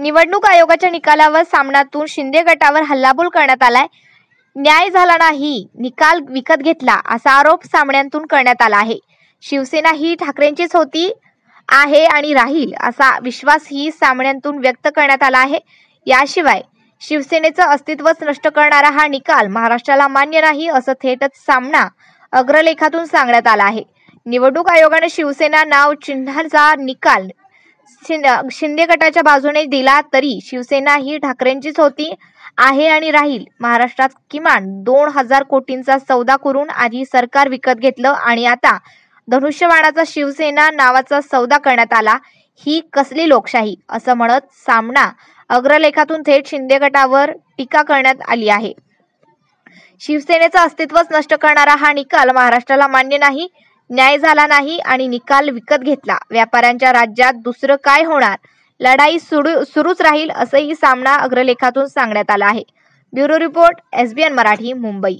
निवडणूक आयोगाच्या निकालावर सामनातून शिंदे गटावर हल्लाबोल करण्यात आलाय न्याय झाला नाही निकाल विकत घेतला असा आरोप सामन्यांतून करण्यात आला आहे शिवसेना ही ठाकरेंचीच होती आहे आणि राहील असा विश्वास ही सामन्यांतून व्यक्त करण्यात आला आहे याशिवाय शिवसेनेचं अस्तित्वच नष्ट करणारा हा निकाल महाराष्ट्राला मान्य नाही असं थेटच सामना अग्रलेखातून सांगण्यात आला आहे निवडणूक आयोगाने शिवसेना नाव चिन्हाचा निकाल शिंदे गटाच्या बाजूने दिला तरी शिवसेना ही ठाकरेंचीच होती आहे आणि राहील महाराष्ट्रात किमान दोन हजार कोटींचा सौदा करून आधी सरकार विकत घेतलं आणि आता धनुष्यवाणाचा शिवसेना नावाचा सौदा करण्यात आला ही कसली लोकशाही असं म्हणत सामना अग्रलेखातून थेट शिंदे गटावर टीका करण्यात आली आहे शिवसेनेचं अस्तित्वच नष्ट करणारा हा निकाल महाराष्ट्राला मान्य नाही न्याय झाला नाही आणि निकाल विकत घेतला व्यापाऱ्यांच्या राज्यात दुसरं काय होणार लढाई सुरूच राहील असंही सामना अग्रलेखातून सांगण्यात आला आहे bureau report SBN Marathi Mumbai